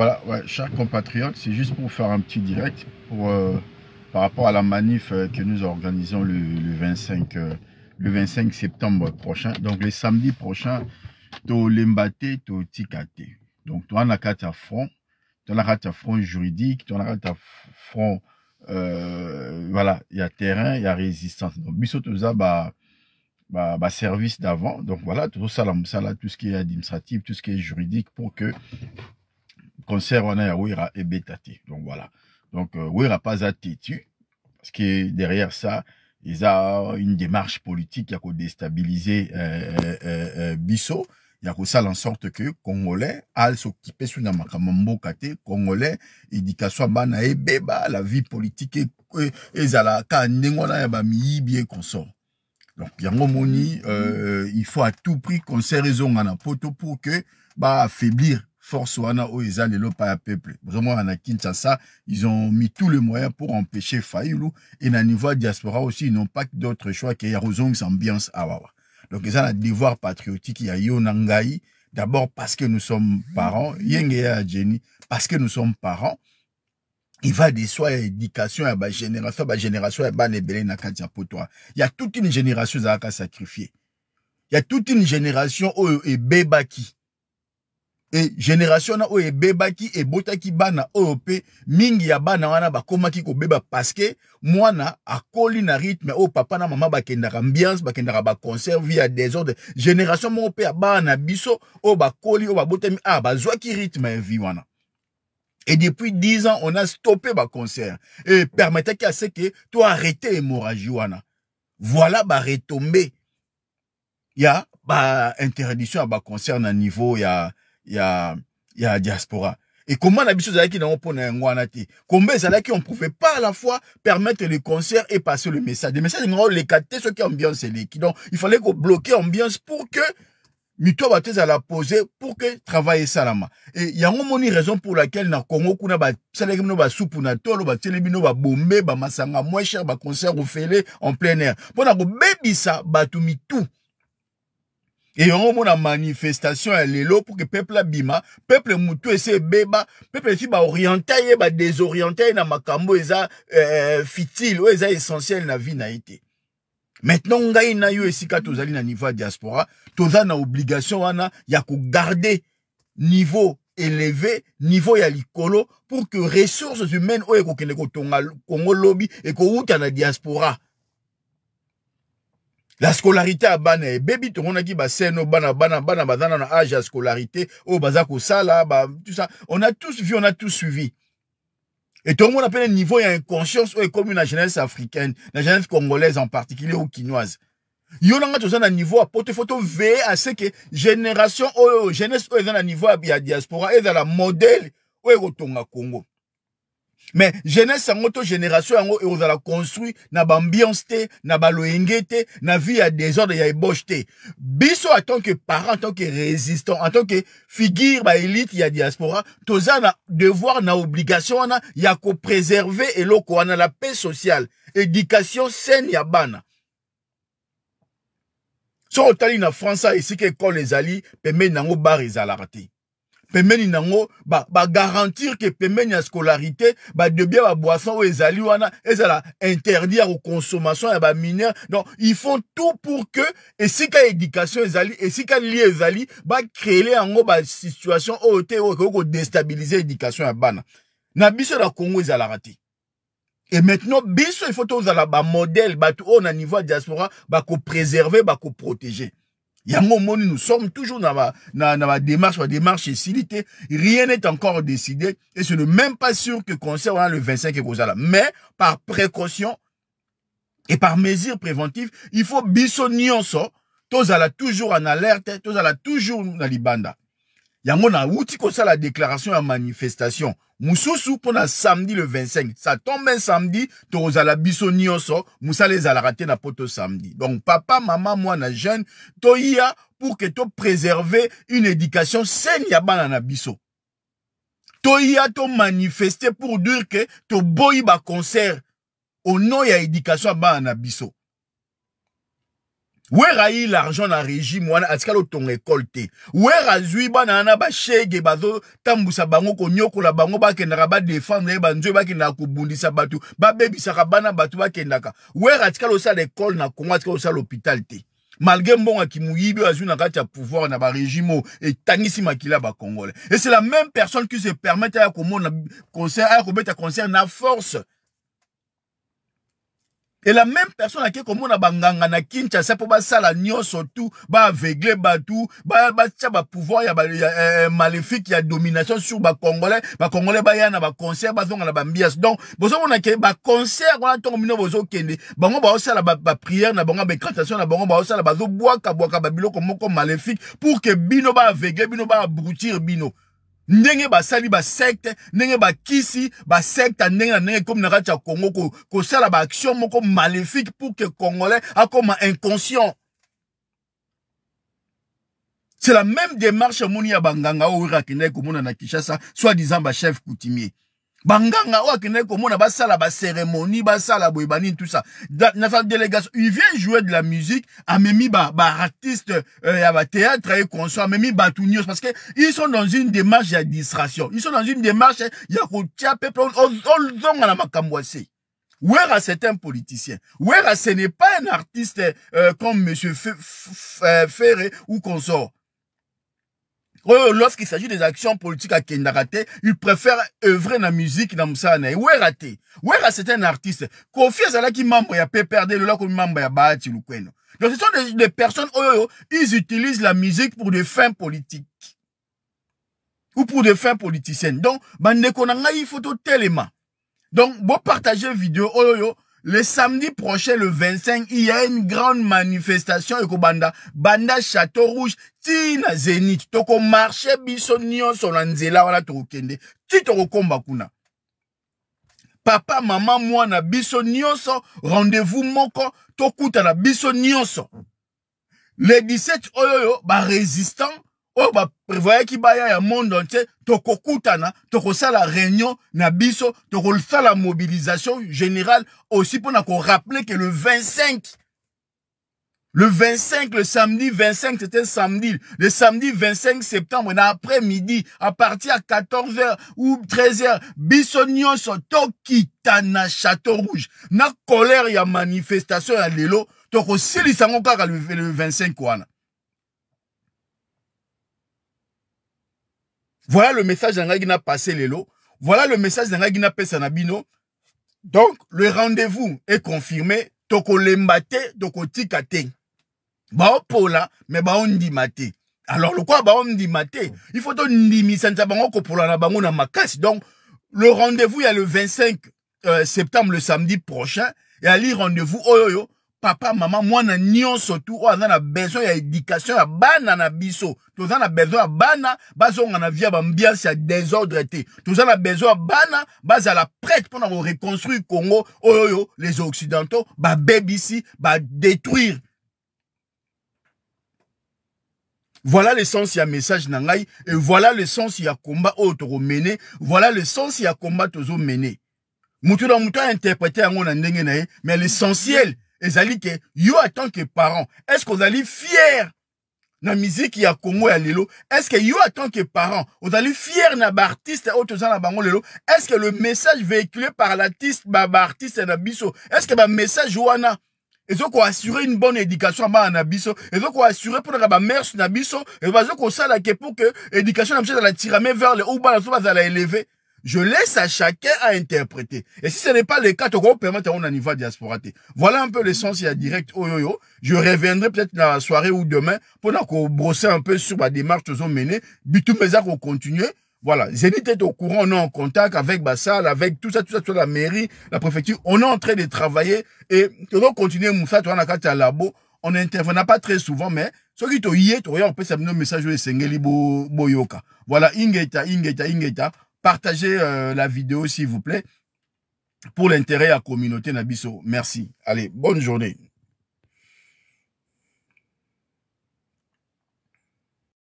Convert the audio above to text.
Voilà, ouais, chers compatriotes, c'est juste pour faire un petit direct pour, euh, par rapport à la manif euh, que nous organisons le, le 25, euh, le 25 septembre prochain. Donc, le samedi prochain, to tu to tikaté. Donc, tu as un front, tu as un front juridique, tu as un front, euh, voilà, il y a terrain, il y a résistance. Donc, bisotoza, bah, bah, bah, service d'avant. Donc voilà, tout ça, là, tout ce qui est administratif, tout ce qui est juridique pour que concert wana ya wera ebeta te donc voilà donc euh, wera pas à têtu parce que derrière ça ils a une démarche politique ya ko déstabiliser euh, euh, biso ya kosala en sorte que congolais azokipe so na makambo mboka te congolais éducation ya bana ebeba la vie politique ezalaka ndenge wana ya bamiyibi e consort donc yango moni euh, il faut à tout prix concert ezongana poto pour que baaffaiblir force wana o isan lelo pa ya peuple na kinshasa ils ont mis tous les moyens pour empêcher fayulu et na niveau diaspora aussi ils n'ont pas d'autre choix que ya ambiance awawa donc ont un devoir patriotique ya yo d'abord parce que nous sommes parents yenge ya parce que nous sommes parents il va de soi éducation génération génération bagénération génération génération à na kati ya y a toute une génération Il y a toute une génération été ebebaki et génération na oyo ebebaki botaki bana oyo mpe mingi ya bana wana bakomaki kobeba parceke mwana akoli na rythme oyo papa na mama bakenda ambiance ba concert via desordre génération mon père ya bana na biso oyo bakoli ba babotami a ah, bazwaki rythme en vi wana Et depuis 10 ans, on a stoppé ba concert. Et permettait qu'à ce que toi arrêter hémorragie. Voilà, bah, retombé y'a y a, bah, interdiction à ba concert à niveau, y'a y a, ya ya diaspora et comment la biso ezalaki nango mpo na yango wana te là qui on pouvait pas à la fois permettre le concert et passer le message le message les oleka ce qui ambiance les qui donc il fallait kobloquer ambiance pour que mito ya à la poser pour que travail esalama e yango moni raison pour laquelle na congo kuna basalaki bino soupe na tolo batieli bino ba masanga moins cher concert ofele en plein air mpo na kobebisa bato mitou et une manifestation à l'élo pour le peuple abima peuple mutu ese le peuple si baorienta ye badésorienta ye na makambo eza euh, futile oyo essentiel na vie na maintenant ngai na yo esika tozali na niveau diaspora toza na obligation wana ya garder niveau élevé niveau ya likolo pour que ressources humaines au Congo diaspora la scolarité a bana bah c'est baseno bana bana bana baza na age à scolarité oh baza là bah tout ça on a tous vu on a tous suivi et tout le monde appelle un niveau y a il une conscience ouais oh, comme une jeunesse africaine la jeunesse congolaise en particulier ou kinoise yo nanga toza un niveau ya poto fo toveye à ce que génération oh, oh jeunesse oyo oh, eza un niveau à diaspora la modèle oyo au congo me jeunesse yango to génération yango ekozala construit na baambiance te na baloyenge te na vie ya désordre ya ébauche te biso en tant que parent en tant que résistant en tant que figure baélite ya diaspora toza na devoir na obligation wana ya kopréserve eloko wana la paix sociale éducation saine ya bana soki otali na france esika ekole ezali pembeni nango bare ezalaka te pemeni nango ba ba garantir que pemeni ya scolarité ba de bien ba boisson ou ezali wana ezala interdire aux consommation ya ba mineurs donc ils font tout pour que et si ka éducation ezali et si ka lié ezali ba créer yango ba situation o te o ko déstabiliser éducation ya bana na biso la Congo ezala raté et maintenant, biso, il faut tous ala ba modèle, bah, tout, on niveau diaspora, bah, ko préserver, bah, ko protéger moment nous sommes toujours dans ma, dans, démarche, la démarche est Rien n'est encore décidé et ce n'est même pas sûr que concernant le 25 et Mais, par précaution et par mesure préventive, il faut bisonnion ça. Tous à la toujours en alerte, tous à la toujours dans l'ibanda yango ça, la déclaration la manifestation pour pona samedi le 25 ça tombe un samedi la biso nioso, à zalarate na poto samedi donc papa maman, moi, na jeune toya pour que to préserves une éducation saine ya bana na biso toya manifester pour dire que boy ba concert au nom ya éducation ya bana na biso wera yi l'argent na régime wana atikala otonga ekole te wera zui bana wana bashege tambusa bango la bango ba badefendre ba banzoyi bakendaka kobundisa bato babebisaka bana bato kenaka, wera atikala sa l'école na kongo tkalo sa l'hôpital te malgré mbonga qui mouyibi azou na kati pouvoir na ba régime et tangisi makila ba congolais et c'est la même personne qui se permet à komona concert à kobeta concert na force et la même personne à qui comme on a banganga na c'est pour la nyos surtout ba aveuglé ba tout, ba ba tcha ba pouvoir ya ba maléfique a domination sur ba congolais, ba congolais ba na ba concert ba zonga na ba mbias. Donc bozo on a ba concert on a ton mino bozo kende. Bango ba osala ba, ba prière na bango ba cantation na bango ba osala ba zo boaka boaka ba biloko moko maléfique pour que bino ba aveuglé, bino ba abrutir bino ba secte, basecte ba kisi, kisi secte, na ndenge comme na kati ya congo ba action moko maléfique pour que congolais comme inconscient c'est la même démarche moni ya banganga oyo oyo akendaki komona na kinshasa soi disant chef coutumier banganga oyo akendaki komona basala cérémonie basala boye bah, banini tout ça nasala délégation il vient jouer de la musique amemi baartiste ba euh, ya bah, théâtre, et conso memi ba nyonso parce que ils sont dans une démarche d'administration ils sont dans une démarche eh, ya kotia peuple on on, on, on, on, eh, wera c'est un politicien wera ce n'est pas un artiste euh, comme monsieur ferré ou consort lorsqu'il s'agit des actions politiques à Kendarate, il préfère œuvrer dans la musique dans Moussana. Où est c'est un artiste. Kofi qui membre ya PPRD, le lac membre ya Bahati Lukweno. Donc, ce sont des, personnes, ils utilisent la musique pour des fins politiques. Ou pour des fins politiciennes. Donc, bande qu'on il faut tout tellement. Donc, bon, partagez vidéo, le samedi prochain, le 25, il y a une grande manifestation et Banda, Banda Château Rouge, Tina Zénith, Toko marché Lanzela, nyon solanzela wala Tito komba kuna. Papa, maman, moi, na rendez-vous moko, Tokutana na biso Le 17 oh, bah résistant, oyo bavoyaki baya ya monde entier tokokutana tokosala réunion na biso la mobilisation générale aussi pour mpona rappeler que le 25 le 25, le samedi 25, c'était samedi. Le samedi 25 septembre, après midi à partir à 14h ou 13h, so Tokitana, Château Rouge. Na colère, il y a manifestation, à Lélo. a l'élo. Donc, le 25, quoi. Voilà le message d'Angagina passé les lots. Voilà le message d'Angagina Nabino. Donc, le rendez-vous est confirmé. Toko lembate, toko tikate. pola, mais dit maté. Alors, le quoi dit maté? Il faut ndimi santa hein, bango pour na bango na makasi. Donc, le rendez-vous, est le 25 euh, septembre, le samedi prochain. Et à rendez-vous, oyoyo. Oh, papa mama mwana nion tu oyo on na besoin ya éducation ya bana na biso toza na besoin ya bana bazonga na vie ya bambiance ya désordre te toza na besoin ya bana la prête pour nous reconstruire congo oyoyo, oyo les occidentaux ba détruire Voilà le sens ya message nangai, et voilà le sens ya combat to mené voilà le sens ya combat tozomene mené. na motu interpréter yango na ndenge na mais l'essentiel est-ce que yo en tant que parents, est-ce qu'ozali fier na qui a kongo ya lelo est-ce que yo en tant que parent ozali fier na baartiste oyo toza na est-ce que le message véhiculé par l'artiste ba et na biso est-ce que message Ils ont ezokoassure une bonne éducation ya bana na biso ezokoassure mpo na mère mère, na biso bazokosalake pour que éducation na la la tirame vers le oyo bana so la éleve je laisse à chacun à interpréter. Et si ce n'est pas le cas, tu permettre on niveau diaspora. Voilà un peu l'essence, il y a direct oh, Je reviendrai peut-être la soirée ou demain pour qu'on brosse un peu sur la démarche que nous menée. me mes continuer Voilà. Zénith est au courant, on est en contact avec Bassal, avec tout ça, tout ça, tout la mairie, la préfecture. On est en train de travailler et tu dois continuer, Moussa, tu labo. On n'intervenait pas très souvent, mais ce qui yé, y est, on peut s'amener au message de Sengeli Boyoka. Voilà, Ingeta, Ingeta, Ingeta. Partagez euh, la vidéo, s'il vous plaît, pour l'intérêt à la communauté Nabiso. Merci. Allez, bonne journée.